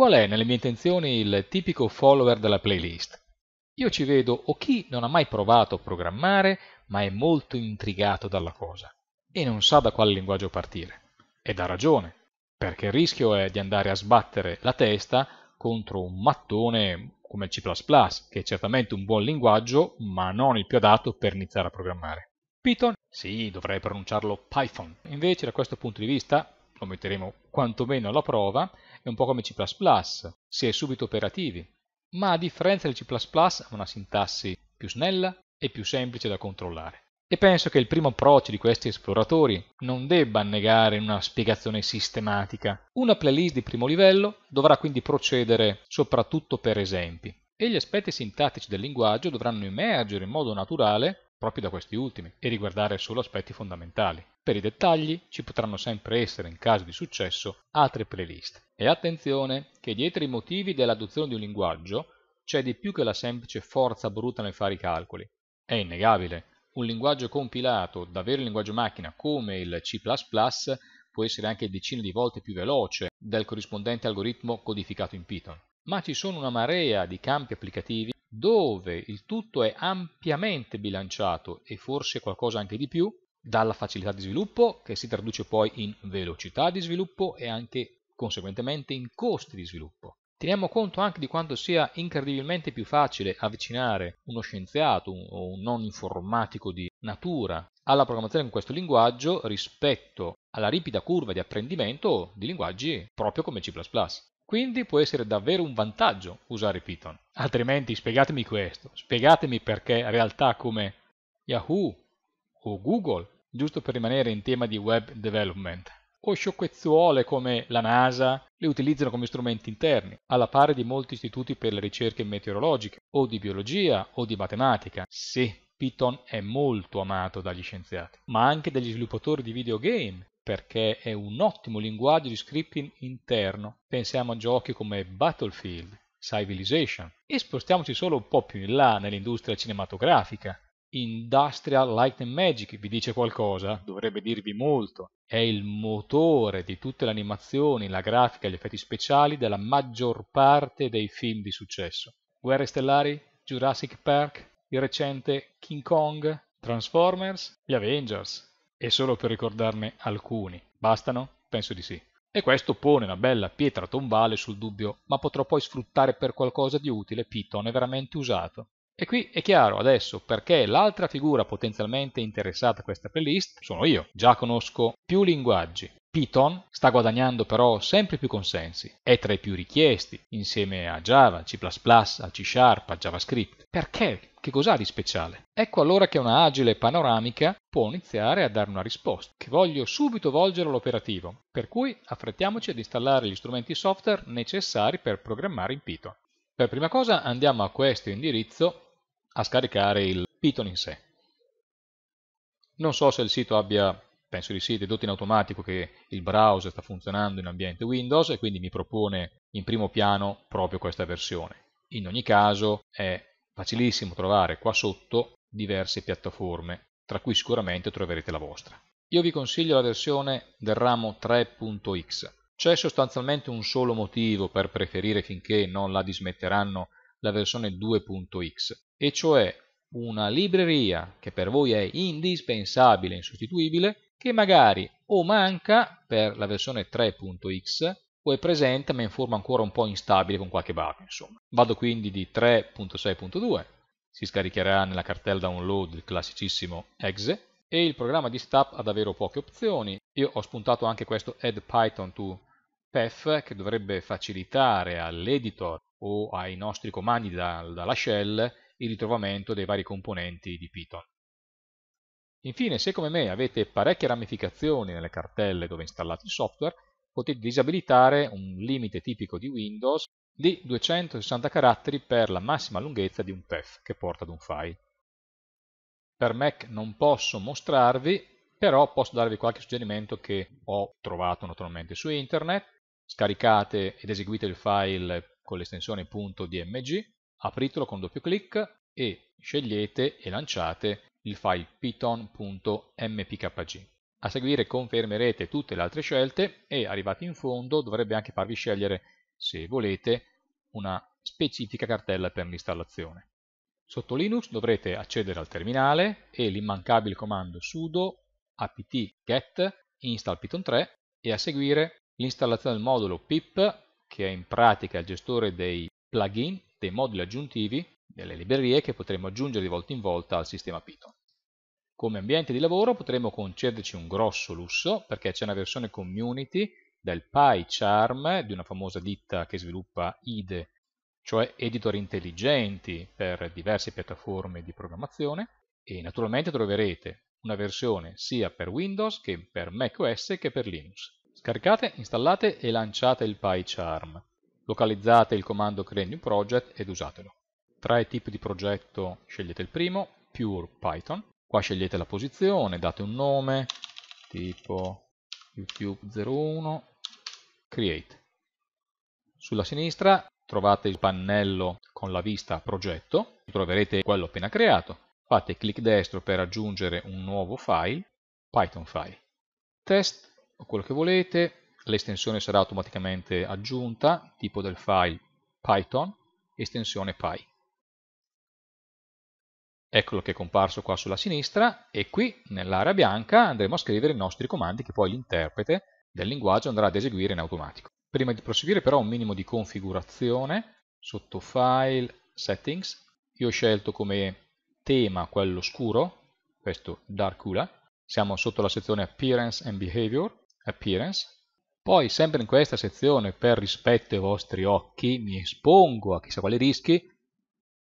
Qual è nelle mie intenzioni il tipico follower della playlist? Io ci vedo o chi non ha mai provato a programmare ma è molto intrigato dalla cosa e non sa da quale linguaggio partire. Ed ha ragione, perché il rischio è di andare a sbattere la testa contro un mattone come il C++, che è certamente un buon linguaggio, ma non il più adatto per iniziare a programmare. Python? Sì, dovrei pronunciarlo Python. Invece, da questo punto di vista, lo metteremo quantomeno alla prova, è un po' come C++, si è subito operativi, ma a differenza del C++ ha una sintassi più snella e più semplice da controllare. E penso che il primo approccio di questi esploratori non debba negare una spiegazione sistematica. Una playlist di primo livello dovrà quindi procedere soprattutto per esempi e gli aspetti sintattici del linguaggio dovranno emergere in modo naturale proprio da questi ultimi e riguardare solo aspetti fondamentali. Per i dettagli ci potranno sempre essere, in caso di successo, altre playlist. E attenzione che dietro i motivi dell'adozione di un linguaggio c'è di più che la semplice forza bruta nel fare i calcoli. È innegabile, un linguaggio compilato davvero vero linguaggio macchina come il C++ può essere anche decine di volte più veloce del corrispondente algoritmo codificato in Python. Ma ci sono una marea di campi applicativi dove il tutto è ampiamente bilanciato e forse qualcosa anche di più dalla facilità di sviluppo che si traduce poi in velocità di sviluppo e anche conseguentemente in costi di sviluppo. Teniamo conto anche di quanto sia incredibilmente più facile avvicinare uno scienziato o un, non informatico di natura alla programmazione con questo linguaggio rispetto alla ripida curva di apprendimento di linguaggi proprio come C++. Quindi può essere davvero un vantaggio usare Python. Altrimenti spiegatemi questo, spiegatemi perché in realtà come Yahoo o Google, giusto per rimanere in tema di web development, o sciocchezzuole come la NASA le utilizzano come strumenti interni, alla pari di molti istituti per le ricerche meteorologiche, o di biologia, o di matematica. Sì, Python è molto amato dagli scienziati, ma anche dagli sviluppatori di videogame, perché è un ottimo linguaggio di scripting interno. Pensiamo a giochi come Battlefield, Civilization. E spostiamoci solo un po' più in là nell'industria cinematografica. Industrial Light and Magic vi dice qualcosa? Dovrebbe dirvi molto. È il motore di tutte le animazioni, la grafica e gli effetti speciali della maggior parte dei film di successo. Guerre Stellari, Jurassic Park, il recente King Kong, Transformers, gli Avengers. E solo per ricordarne alcuni. Bastano? Penso di sì. E questo pone una bella pietra tombale sul dubbio, ma potrò poi sfruttare per qualcosa di utile Piton è veramente usato. E qui è chiaro adesso perché l'altra figura potenzialmente interessata a questa playlist sono io. Già conosco più linguaggi. Python sta guadagnando però sempre più consensi, è tra i più richiesti, insieme a Java, C++, a C Sharp, a JavaScript. Perché? Che cos'ha di speciale? Ecco allora che una agile panoramica può iniziare a dare una risposta, che voglio subito volgere all'operativo, per cui affrettiamoci ad installare gli strumenti software necessari per programmare in Python. Per prima cosa andiamo a questo indirizzo a scaricare il Python in sé. Non so se il sito abbia, penso di sì, dedotto in automatico che il browser sta funzionando in ambiente Windows e quindi mi propone in primo piano proprio questa versione. In ogni caso è facilissimo trovare qua sotto diverse piattaforme, tra cui sicuramente troverete la vostra. Io vi consiglio la versione del ramo 3.x. C'è sostanzialmente un solo motivo per preferire finché non la dismetteranno la versione 2.x, e cioè una libreria che per voi è indispensabile, insostituibile, che magari o manca per la versione 3.x o è presente ma in forma ancora un po' instabile con qualche bug, insomma. Vado quindi di 3.6.2, si scaricherà nella cartella download il classicissimo exe, e il programma di Stap ha davvero poche opzioni. Io ho spuntato anche questo add Python to PEF che dovrebbe facilitare all'editor o ai nostri comandi da, dalla shell il ritrovamento dei vari componenti di Python. Infine, se come me avete parecchie ramificazioni nelle cartelle dove installate il software, potete disabilitare un limite tipico di Windows di 260 caratteri per la massima lunghezza di un PEF che porta ad un file. Per Mac non posso mostrarvi, però posso darvi qualche suggerimento che ho trovato naturalmente su internet. Scaricate ed eseguite il file con l'estensione .dmg, apritelo con doppio clic e scegliete e lanciate il file python.mpkg. A seguire confermerete tutte le altre scelte e arrivati in fondo dovrebbe anche farvi scegliere, se volete, una specifica cartella per l'installazione. Sotto Linux dovrete accedere al terminale e l'immancabile comando sudo apt-get install python 3 e a seguire l'installazione del modulo pip che è in pratica il gestore dei plugin, dei moduli aggiuntivi, delle librerie che potremo aggiungere di volta in volta al sistema Python. Come ambiente di lavoro potremo concederci un grosso lusso perché c'è una versione community del PyCharm di una famosa ditta che sviluppa IDE, cioè editor intelligenti per diverse piattaforme di programmazione e naturalmente troverete una versione sia per Windows che per macOS che per Linux. Scaricate, installate e lanciate il PyCharm. Localizzate il comando Create New Project ed usatelo. Tra i tipi di progetto scegliete il primo, Pure Python. Qua scegliete la posizione, date un nome, tipo YouTube 01, Create. Sulla sinistra trovate il pannello con la vista progetto, troverete quello appena creato. Fate clic destro per aggiungere un nuovo file, Python file. Test quello che volete, l'estensione sarà automaticamente aggiunta, tipo del file Python, estensione Py. Eccolo che è comparso qua sulla sinistra e qui nell'area bianca andremo a scrivere i nostri comandi che poi l'interprete del linguaggio andrà ad eseguire in automatico. Prima di proseguire però un minimo di configurazione, sotto File, Settings, io ho scelto come tema quello scuro, questo Dark Hula, siamo sotto la sezione Appearance and Behavior, appearance. Poi sempre in questa sezione per rispetto ai vostri occhi mi espongo a chissà quali rischi,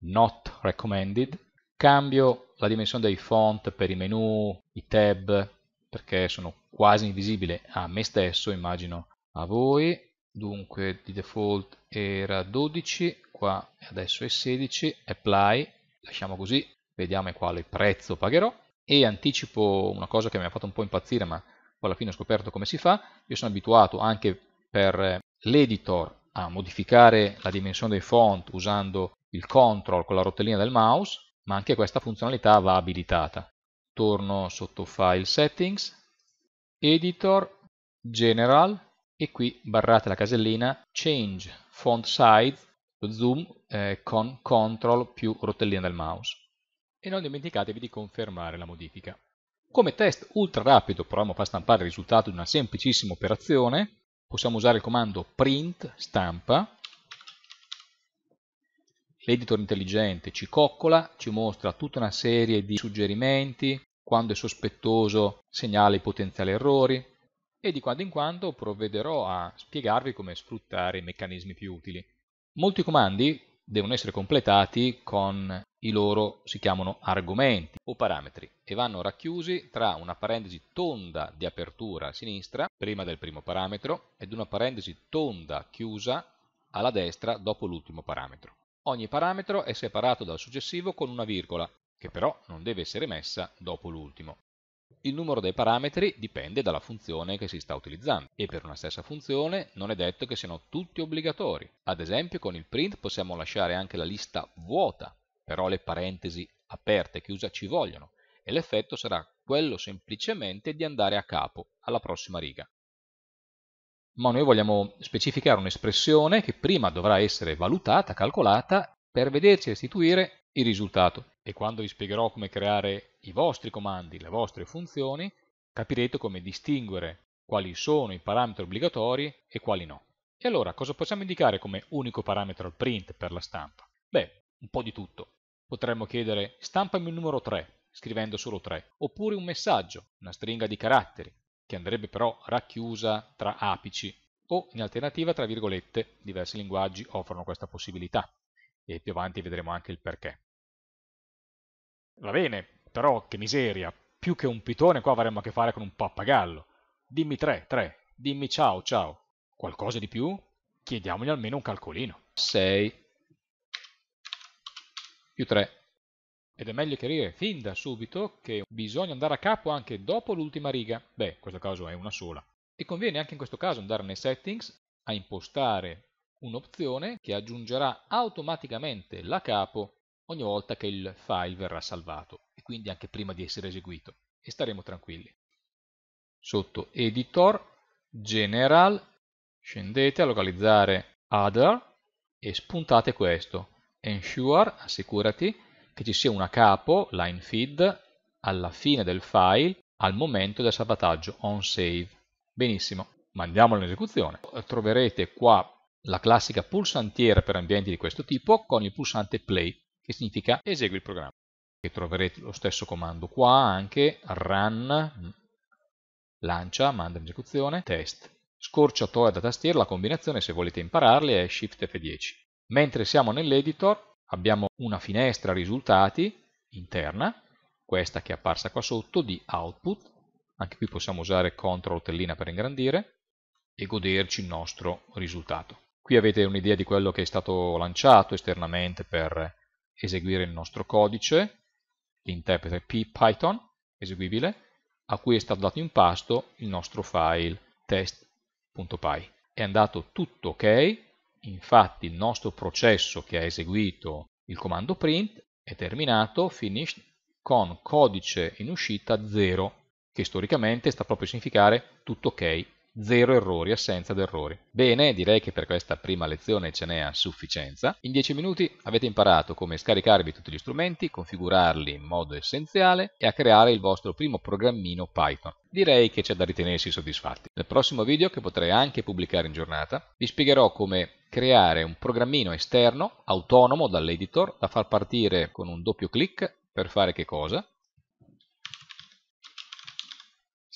not recommended, cambio la dimensione dei font per i menu, i tab, perché sono quasi invisibile a me stesso, immagino a voi, dunque di default era 12, qua adesso è 16, apply, lasciamo così, vediamo quale prezzo pagherò e anticipo una cosa che mi ha fatto un po' impazzire ma poi alla fine ho scoperto come si fa, io sono abituato anche per eh, l'editor a modificare la dimensione dei font usando il control con la rotellina del mouse, ma anche questa funzionalità va abilitata. Torno sotto File Settings, Editor, General e qui barrate la casellina Change Font Size, Zoom eh, con Control più rotellina del mouse. E non dimenticatevi di confermare la modifica. Come test ultra rapido proviamo a far stampare il risultato di una semplicissima operazione, possiamo usare il comando print stampa, l'editor intelligente ci coccola, ci mostra tutta una serie di suggerimenti, quando è sospettoso segnala i potenziali errori e di quando in quando provvederò a spiegarvi come sfruttare i meccanismi più utili. Molti comandi devono essere completati con i loro si chiamano argomenti o parametri e vanno racchiusi tra una parentesi tonda di apertura a sinistra, prima del primo parametro, ed una parentesi tonda chiusa alla destra dopo l'ultimo parametro. Ogni parametro è separato dal successivo con una virgola, che però non deve essere messa dopo l'ultimo. Il numero dei parametri dipende dalla funzione che si sta utilizzando e per una stessa funzione non è detto che siano tutti obbligatori. Ad esempio con il print possiamo lasciare anche la lista vuota però le parentesi aperte e chiuse ci vogliono e l'effetto sarà quello semplicemente di andare a capo alla prossima riga. Ma noi vogliamo specificare un'espressione che prima dovrà essere valutata, calcolata, per vederci restituire il risultato. E quando vi spiegherò come creare i vostri comandi, le vostre funzioni, capirete come distinguere quali sono i parametri obbligatori e quali no. E allora cosa possiamo indicare come unico parametro al print per la stampa? Beh, un po' di tutto. Potremmo chiedere stampami il numero 3, scrivendo solo 3, oppure un messaggio, una stringa di caratteri, che andrebbe però racchiusa tra apici, o in alternativa tra virgolette, diversi linguaggi offrono questa possibilità, e più avanti vedremo anche il perché. Va bene, però che miseria, più che un pitone qua avremmo a che fare con un pappagallo. Dimmi 3, 3, dimmi ciao, ciao. Qualcosa di più? Chiediamogli almeno un calcolino. 6, più 3. Ed è meglio chiarire fin da subito che bisogna andare a capo anche dopo l'ultima riga, beh, in questo caso è una sola. E conviene anche in questo caso andare nei settings a impostare un'opzione che aggiungerà automaticamente la capo ogni volta che il file verrà salvato e quindi anche prima di essere eseguito e staremo tranquilli. Sotto Editor, General, scendete a localizzare Other e spuntate questo, Ensure, assicurati, che ci sia una capo, line feed, alla fine del file al momento del salvataggio, on save. Benissimo, mandiamolo in esecuzione. Troverete qua la classica pulsantiera per ambienti di questo tipo con il pulsante play, che significa esegui il programma. E troverete lo stesso comando qua anche, run, lancia, manda in esecuzione, test. Scorciatoia da tastiera, la combinazione se volete impararli è Shift F10. Mentre siamo nell'editor abbiamo una finestra risultati interna, questa che è apparsa qua sotto, di output, anche qui possiamo usare CTRL tellina per ingrandire e goderci il nostro risultato. Qui avete un'idea di quello che è stato lanciato esternamente per eseguire il nostro codice, l'interprete Python eseguibile, a cui è stato dato in pasto il nostro file test.py. È andato tutto ok, Infatti il nostro processo che ha eseguito il comando print è terminato finished con codice in uscita 0, che storicamente sta proprio a significare tutto ok zero errori, assenza d'errori. Bene, direi che per questa prima lezione ce n'è a sufficienza. In 10 minuti avete imparato come scaricarvi tutti gli strumenti, configurarli in modo essenziale e a creare il vostro primo programmino Python. Direi che c'è da ritenersi soddisfatti. Nel prossimo video, che potrei anche pubblicare in giornata, vi spiegherò come creare un programmino esterno, autonomo dall'editor, da far partire con un doppio clic per fare che cosa?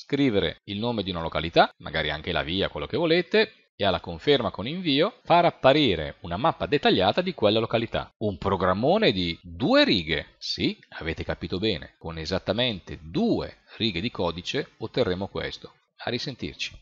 scrivere il nome di una località, magari anche la via, quello che volete, e alla conferma con invio far apparire una mappa dettagliata di quella località. Un programmone di due righe. Sì, avete capito bene, con esattamente due righe di codice otterremo questo. A risentirci.